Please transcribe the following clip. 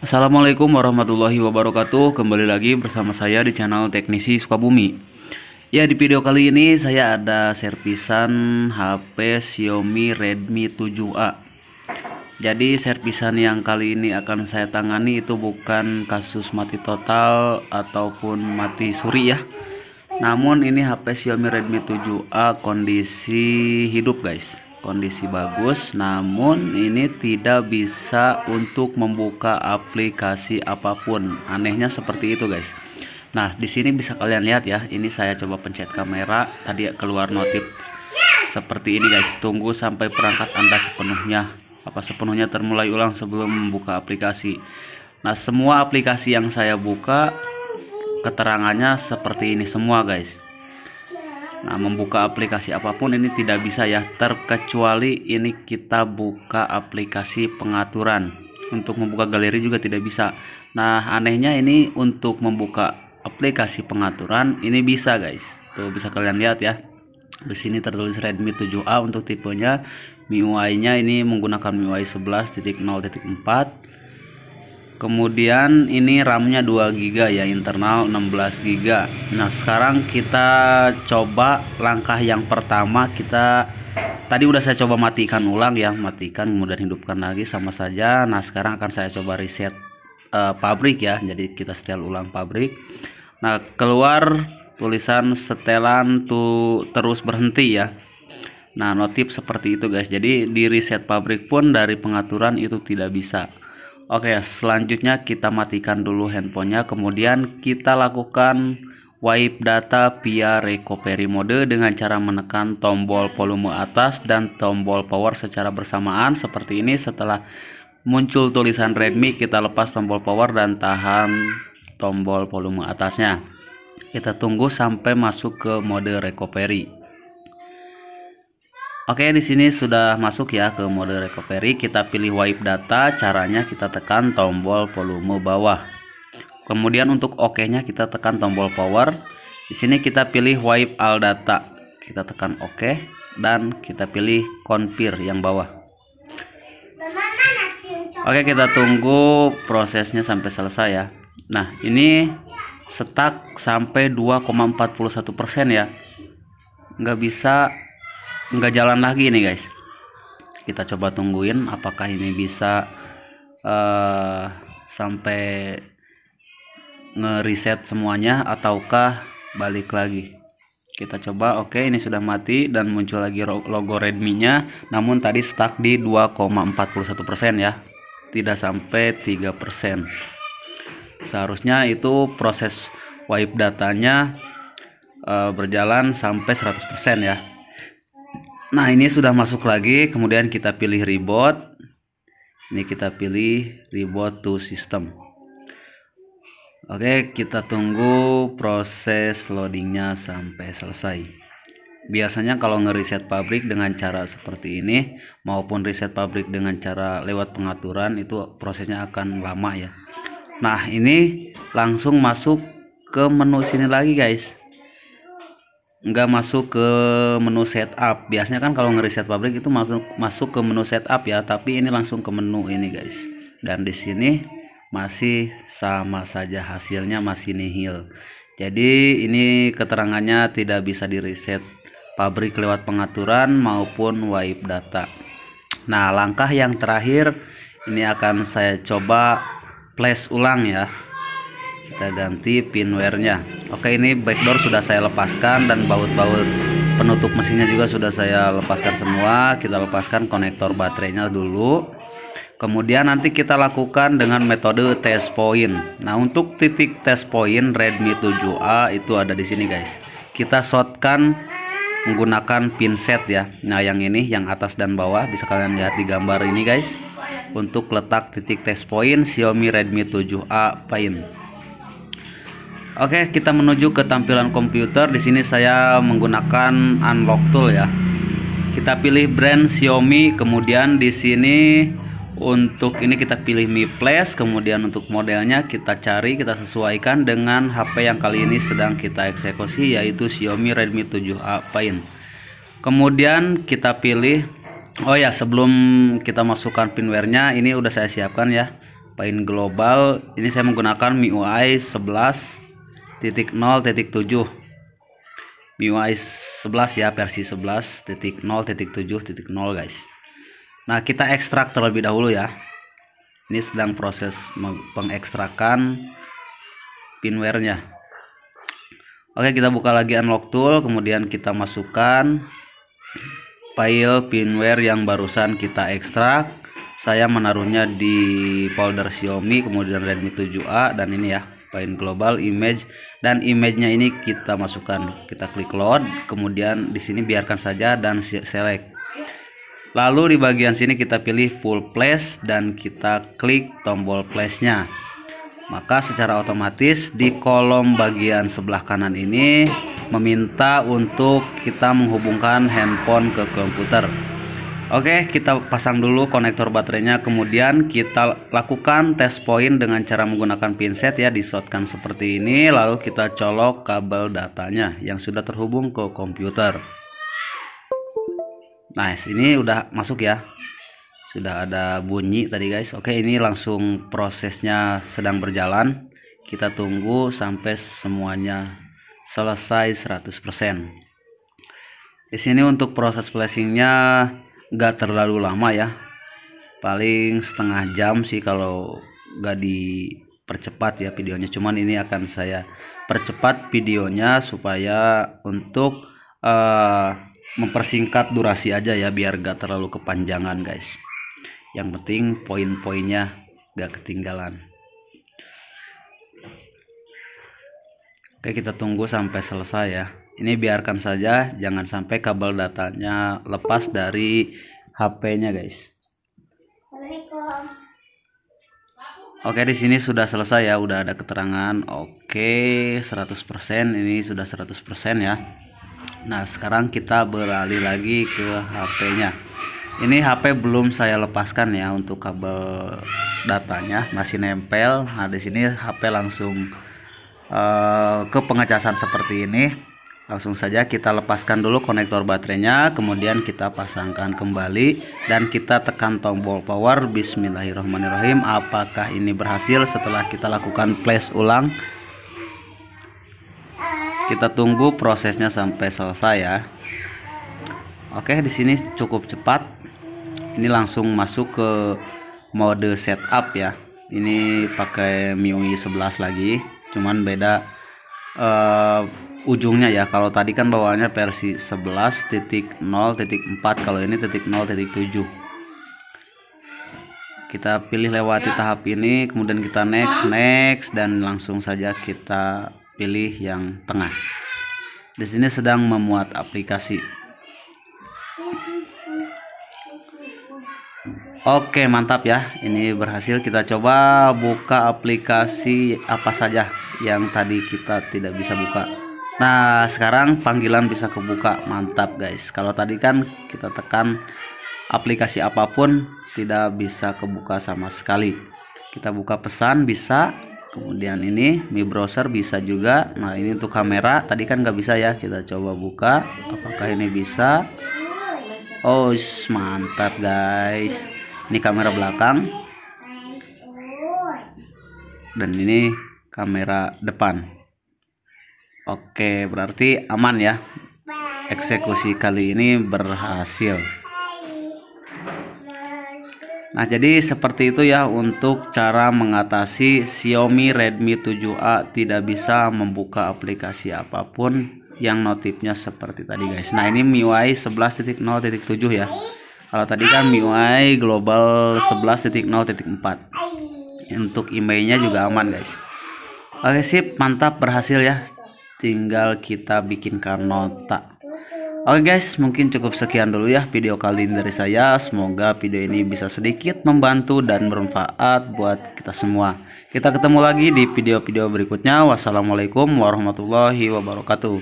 Assalamualaikum warahmatullahi wabarakatuh Kembali lagi bersama saya di channel Teknisi Sukabumi Ya di video kali ini saya ada servisan HP Xiaomi Redmi 7A Jadi servisan yang kali ini akan saya tangani itu bukan kasus mati total ataupun mati suri ya Namun ini HP Xiaomi Redmi 7A kondisi hidup guys kondisi bagus namun ini tidak bisa untuk membuka aplikasi apapun anehnya seperti itu guys nah di sini bisa kalian lihat ya ini saya coba pencet kamera tadi keluar notif seperti ini guys tunggu sampai perangkat anda sepenuhnya apa sepenuhnya termulai ulang sebelum membuka aplikasi nah semua aplikasi yang saya buka keterangannya seperti ini semua guys Nah, membuka aplikasi apapun ini tidak bisa ya, terkecuali ini kita buka aplikasi pengaturan. Untuk membuka galeri juga tidak bisa. Nah, anehnya ini untuk membuka aplikasi pengaturan ini bisa, guys. Tuh bisa kalian lihat ya. Di sini tertulis Redmi 7A untuk tipenya MIUI-nya ini menggunakan MIUI 11.0.4 kemudian ini RAM-nya 2 GB ya internal 16 GB nah sekarang kita coba langkah yang pertama kita tadi udah saya coba matikan ulang ya matikan kemudian hidupkan lagi sama saja nah sekarang akan saya coba reset uh, pabrik ya jadi kita setel ulang pabrik nah keluar tulisan setelan tuh terus berhenti ya nah notif seperti itu guys jadi di reset pabrik pun dari pengaturan itu tidak bisa Oke, selanjutnya kita matikan dulu handphonenya, kemudian kita lakukan wipe data via recovery mode dengan cara menekan tombol volume atas dan tombol power secara bersamaan seperti ini. Setelah muncul tulisan Redmi, kita lepas tombol power dan tahan tombol volume atasnya. Kita tunggu sampai masuk ke mode recovery. Oke, di sini sudah masuk ya ke mode recovery. Kita pilih wipe data, caranya kita tekan tombol volume bawah. Kemudian untuk OK-nya OK kita tekan tombol power. Di sini kita pilih wipe all data. Kita tekan OK dan kita pilih confirm yang bawah. Oke, kita tunggu prosesnya sampai selesai ya. Nah, ini stuck sampai 2,41% ya. Nggak bisa nggak jalan lagi nih guys kita coba tungguin apakah ini bisa uh, sampai ngeriset semuanya ataukah balik lagi kita coba oke okay, ini sudah mati dan muncul lagi logo Redmi nya namun tadi stuck di 2,41% ya tidak sampai 3% seharusnya itu proses wipe datanya uh, berjalan sampai 100% ya Nah ini sudah masuk lagi kemudian kita pilih reboot ini kita pilih reboot to system Oke kita tunggu proses loadingnya sampai selesai biasanya kalau ngeriset pabrik dengan cara seperti ini maupun reset pabrik dengan cara lewat pengaturan itu prosesnya akan lama ya Nah ini langsung masuk ke menu sini lagi guys nggak masuk ke menu setup biasanya kan kalau ngereset pabrik itu masuk masuk ke menu setup ya tapi ini langsung ke menu ini guys dan di sini masih sama saja hasilnya masih nihil jadi ini keterangannya tidak bisa direset pabrik lewat pengaturan maupun wipe data nah langkah yang terakhir ini akan saya coba flash ulang ya kita ganti pinware-nya oke ini backdoor sudah saya lepaskan dan baut-baut penutup mesinnya juga sudah saya lepaskan semua kita lepaskan konektor baterainya dulu kemudian nanti kita lakukan dengan metode test point nah untuk titik test point Redmi 7A itu ada di sini guys kita shotkan menggunakan pinset ya nah yang ini yang atas dan bawah bisa kalian lihat di gambar ini guys untuk letak titik test point Xiaomi Redmi 7A Paint Oke, kita menuju ke tampilan komputer. Di sini saya menggunakan unlock tool ya. Kita pilih brand Xiaomi, kemudian di sini untuk ini kita pilih Mi Plus, kemudian untuk modelnya kita cari, kita sesuaikan dengan HP yang kali ini sedang kita eksekusi yaitu Xiaomi Redmi 7A PAIN. Kemudian kita pilih Oh ya, sebelum kita masukkan pinware-nya, ini udah saya siapkan ya. PAIN Global, ini saya menggunakan MIUI 11 titik 0 titik 7 MIUI 11 ya versi 11 titik 0 titik 7 titik 0 guys nah kita ekstrak terlebih dahulu ya ini sedang proses pengekstrakan pinware nya oke kita buka lagi unlock tool kemudian kita masukkan file pinware yang barusan kita ekstrak saya menaruhnya di folder Xiaomi kemudian Redmi 7A dan ini ya paint global image dan image-nya ini kita masukkan kita klik load kemudian di sini biarkan saja dan select lalu di bagian sini kita pilih full place dan kita klik tombol place nya, maka secara otomatis di kolom bagian sebelah kanan ini meminta untuk kita menghubungkan handphone ke komputer Oke, kita pasang dulu konektor baterainya, kemudian kita lakukan tes point dengan cara menggunakan pinset ya, disotkan seperti ini, lalu kita colok kabel datanya yang sudah terhubung ke komputer. Nice, ini udah masuk ya. Sudah ada bunyi tadi guys. Oke, ini langsung prosesnya sedang berjalan. Kita tunggu sampai semuanya selesai 100%. Di sini untuk proses flashingnya gak terlalu lama ya paling setengah jam sih kalau gak dipercepat ya videonya cuman ini akan saya percepat videonya supaya untuk uh, mempersingkat durasi aja ya biar gak terlalu kepanjangan guys yang penting poin-poinnya gak ketinggalan oke kita tunggu sampai selesai ya ini biarkan saja jangan sampai kabel datanya lepas dari HP-nya guys Oke di sini sudah selesai ya udah ada keterangan oke 100% ini sudah 100% ya Nah sekarang kita beralih lagi ke HP-nya ini HP belum saya lepaskan ya untuk kabel datanya masih nempel nah di sini HP langsung eh, ke pengecasan seperti ini langsung saja kita lepaskan dulu konektor baterainya kemudian kita pasangkan kembali dan kita tekan tombol power bismillahirrahmanirrahim apakah ini berhasil setelah kita lakukan flash ulang kita tunggu prosesnya sampai selesai ya oke di sini cukup cepat ini langsung masuk ke mode setup ya ini pakai MIUI 11 lagi cuman beda uh, ujungnya ya kalau tadi kan bawahnya versi 11.0.4 kalau ini titik 0.7 kita pilih lewati ya. tahap ini kemudian kita next next dan langsung saja kita pilih yang tengah di sini sedang memuat aplikasi Oke mantap ya ini berhasil kita coba buka aplikasi apa saja yang tadi kita tidak bisa buka Nah sekarang panggilan bisa kebuka mantap guys kalau tadi kan kita tekan aplikasi apapun tidak bisa kebuka sama sekali kita buka pesan bisa kemudian ini Mi browser bisa juga nah ini untuk kamera tadi kan nggak bisa ya kita coba buka apakah ini bisa Oh mantap guys ini kamera belakang dan ini kamera depan oke berarti aman ya eksekusi kali ini berhasil nah jadi seperti itu ya untuk cara mengatasi Xiaomi Redmi 7A tidak bisa membuka aplikasi apapun yang notifnya seperti tadi guys nah ini MIUI 11.0.7 ya kalau tadi kan MIUI global 11.0.4. Untuk IMEI-nya juga aman, guys. Oke, sip, mantap berhasil ya. Tinggal kita bikinkan nota. Oke guys, mungkin cukup sekian dulu ya video kali ini dari saya. Semoga video ini bisa sedikit membantu dan bermanfaat buat kita semua. Kita ketemu lagi di video-video berikutnya. Wassalamualaikum warahmatullahi wabarakatuh.